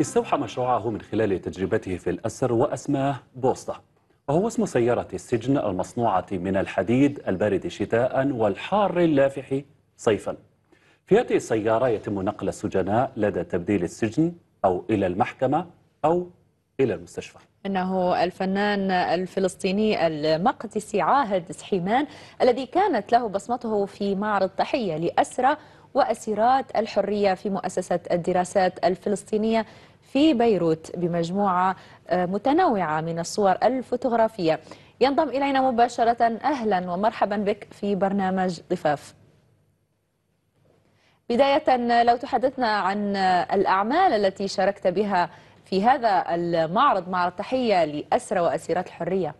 استوحى مشروعه من خلال تجربته في الأسر وأسماه بوسطة وهو اسم سيارة السجن المصنوعة من الحديد البارد شتاء والحار اللافح صيفا في هذه السيارة يتم نقل السجناء لدى تبديل السجن أو إلى المحكمة أو إلى المستشفى إنه الفنان الفلسطيني المقدسي عاهد سحيمان الذي كانت له بصمته في معرض تحية لأسرى وأسيرات الحرية في مؤسسة الدراسات الفلسطينية في بيروت بمجموعة آه، متنوعة من الصور الفوتوغرافية ينضم إلينا مباشرة أهلا ومرحبا بك في برنامج ضفاف بداية لو تحدثنا عن الأعمال التي شاركت بها في هذا المعرض معرض تحية لأسرى وأسيرات الحرية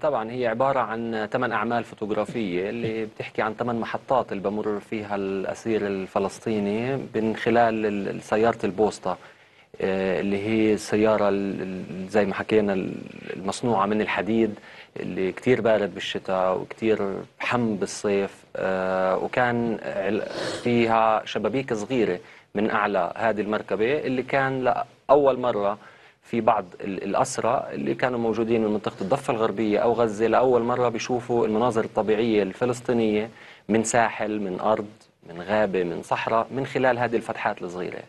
طبعا هي عبارة عن ثمان أعمال فوتوغرافية اللي بتحكي عن ثمان محطات اللي بمر فيها الأسير الفلسطيني من خلال سيارة البوسطة آه، اللي هي السيارة زي ما حكينا المصنوعة من الحديد اللي كتير بارد بالشتاء وكتير حم بالصيف آه، وكان فيها شبابيك صغيرة من أعلى هذه المركبة اللي كان لأول مرة في بعض الأسرة اللي كانوا موجودين من منطقة الضفة الغربية أو غزة لأول مرة بيشوفوا المناظر الطبيعية الفلسطينية من ساحل من أرض من غابة من صحراء من خلال هذه الفتحات الصغيرة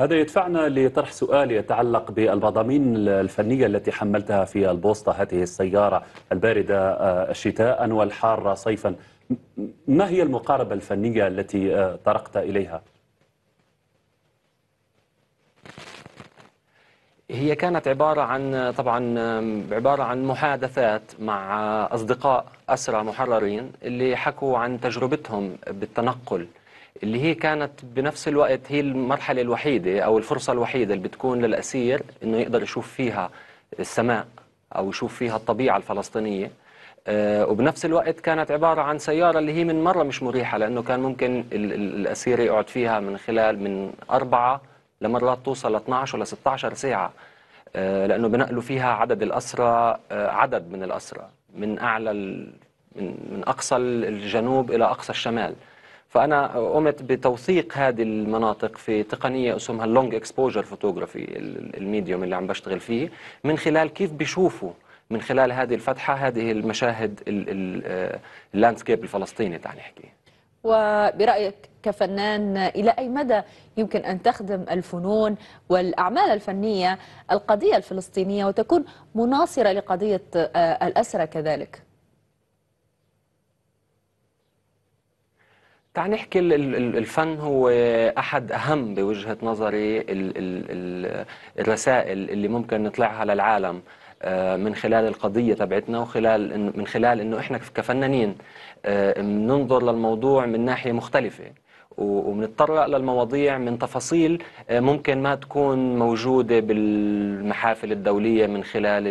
هذا يدفعنا لطرح سؤال يتعلق بالمضامين الفنية التي حملتها في البوسطة هذه السيارة الباردة آه، شتاء والحارة صيفا ما هي المقاربة الفنية التي آه، طرقت إليها؟ هي كانت عبارة عن طبعا عبارة عن محادثات مع أصدقاء أسرى محررين اللي حكوا عن تجربتهم بالتنقل اللي هي كانت بنفس الوقت هي المرحلة الوحيدة أو الفرصة الوحيدة اللي بتكون للأسير أنه يقدر يشوف فيها السماء أو يشوف فيها الطبيعة الفلسطينية آه، وبنفس الوقت كانت عبارة عن سيارة اللي هي من مرة مش مريحة لأنه كان ممكن الأسير يقعد فيها من خلال من أربعة لمرات توصل ل 12 ولا 16 ساعة آه، لأنه بنقلوا فيها عدد الأسرى آه، عدد من الأسرى من أعلى من أقصى الجنوب إلى أقصى الشمال فانا قمت بتوثيق هذه المناطق في تقنيه اسمها اللونج اكسبوجر فوتوغرافي الميديوم اللي عم بشتغل فيه من خلال كيف بيشوفوا من خلال هذه الفتحه هذه المشاهد اللاندسكيب آه، الفلسطيني تعال نحكي وبرايك كفنان الى اي مدى يمكن ان تخدم الفنون والاعمال الفنيه القضيه الفلسطينيه وتكون مناصره لقضيه آه، الاسرى كذلك تعال نحكي الفن هو احد اهم بوجهه نظري الرسائل اللي ممكن نطلعها للعالم آه، من خلال القضيه تبعتنا وخلال من خلال انه احنا كفنانين آه، ننظر للموضوع من ناحيه مختلفه وبنتطرق للمواضيع من تفاصيل آه، ممكن ما تكون موجودة بالمحافل الدولية من خلال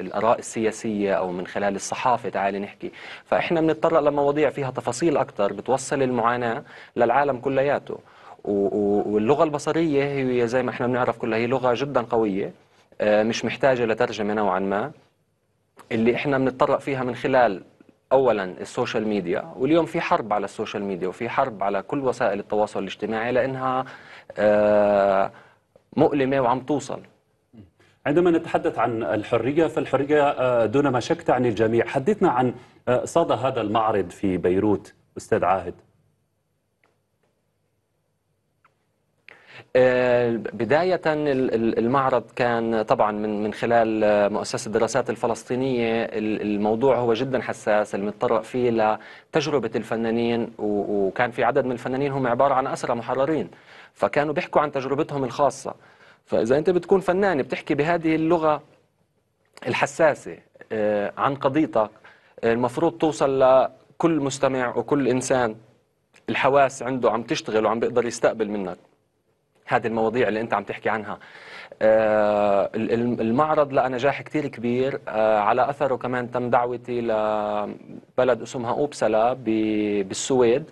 الآراء السياسية أو من خلال الصحافة تعالي نحكي فإحنا بنتطرق لمواضيع فيها تفاصيل أكثر بتوصل المعاناة للعالم كلياته واللغة البصرية هي زي ما احنا بنعرف كلها هي لغة جدا قوية آه، مش محتاجة لترجمة نوعا ما اللي احنا بنتطرق فيها من خلال اولا السوشيال ميديا واليوم في حرب على السوشيال ميديا وفي حرب على كل وسائل التواصل الاجتماعي لانها آه، مؤلمه وعم توصل عندما نتحدث عن الحريه فالحريه آه، دون ما شك تعني الجميع حدثنا عن آه، صدى هذا المعرض في بيروت استاذ عاهد آه، بداية المعرض كان طبعا من من خلال آه، مؤسسة الدراسات الفلسطينية الموضوع هو جدا حساس اللي متطرق فيه لتجربة الفنانين وكان في عدد من الفنانين هم عبارة عن أسرى محررين فكانوا بيحكوا عن تجربتهم الخاصة فإذا أنت بتكون فنان بتحكي بهذه اللغة الحساسة آه، عن قضيتك المفروض توصل لكل مستمع وكل إنسان الحواس عنده عم تشتغل وعم بيقدر يستقبل منك هذه المواضيع اللي انت عم تحكي عنها آه، المعرض لقى نجاح كثير كبير آه، على اثره كمان تم دعوتي لبلد اسمها اوبسلا بالسويد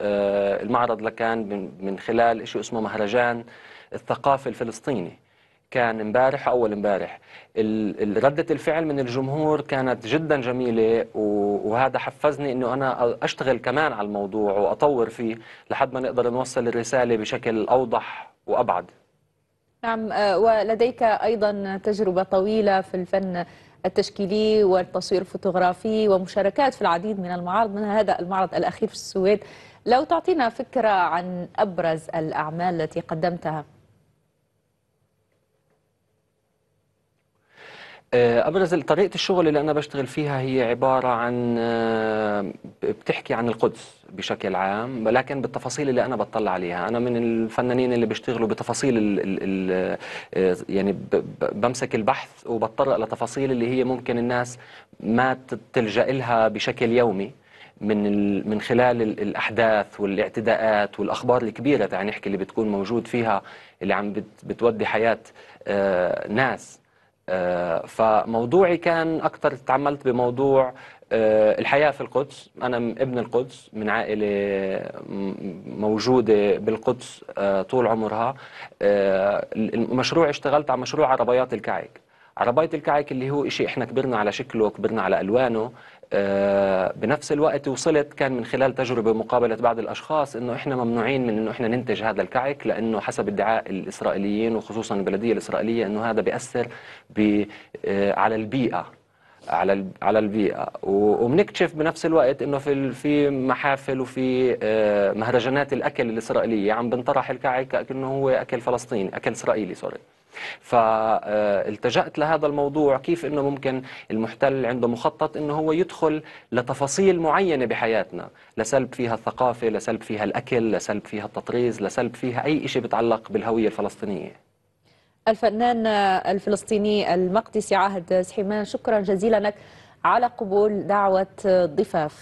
آه، المعرض لكان من, من خلال شيء اسمه مهرجان الثقافه الفلسطيني كان امبارح اول امبارح رده الفعل من الجمهور كانت جدا جميله وهذا حفزني انه انا اشتغل كمان على الموضوع واطور فيه لحد ما نقدر نوصل الرساله بشكل اوضح وأبعد نعم آه، ولديك أيضا تجربة طويلة في الفن التشكيلي والتصوير الفوتوغرافي ومشاركات في العديد من المعارض من هذا المعرض الأخير في السويد لو تعطينا فكرة عن أبرز الأعمال التي قدمتها آه، ابرز طريقه الشغل اللي انا بشتغل فيها هي عباره عن آه، بتحكي عن القدس بشكل عام ولكن بالتفاصيل اللي انا بطلع عليها انا من الفنانين اللي بيشتغلوا بتفاصيل الـ الـ آه، يعني بمسك البحث وبطرق لتفاصيل اللي هي ممكن الناس ما تلجا لها بشكل يومي من من خلال الاحداث والاعتداءات والاخبار الكبيره تعني نحكي اللي بتكون موجود فيها اللي عم بتودي حياه ناس آه، فموضوعي كان أكثر تعملت بموضوع آه، الحياة في القدس أنا ابن القدس من عائلة موجودة بالقدس آه، طول عمرها المشروع اشتغلت على مشروع عربيات الكعك عربايه الكعك اللي هو شيء احنا كبرنا على شكله كبرنا على الوانه آه، بنفس الوقت وصلت كان من خلال تجربه مقابله بعض الاشخاص انه احنا ممنوعين من انه احنا ننتج هذا الكعك لانه حسب ادعاء الاسرائيليين وخصوصا البلديه الاسرائيليه انه هذا بياثر آه، على البيئه على على البيئه وبنكتشف بنفس الوقت انه في في محافل وفي آه، مهرجانات الاكل الاسرائيليه عم يعني بنطرح الكعك كانه هو اكل فلسطيني اكل اسرائيلي سوري فالتجأت لهذا الموضوع كيف أنه ممكن المحتل عنده مخطط أنه هو يدخل لتفاصيل معينة بحياتنا لسلب فيها الثقافة لسلب فيها الأكل لسلب فيها التطريز لسلب فيها أي شيء بتعلق بالهوية الفلسطينية الفنان الفلسطيني المقدسي عهد سحيمان شكرا جزيلا لك على قبول دعوة ضفاف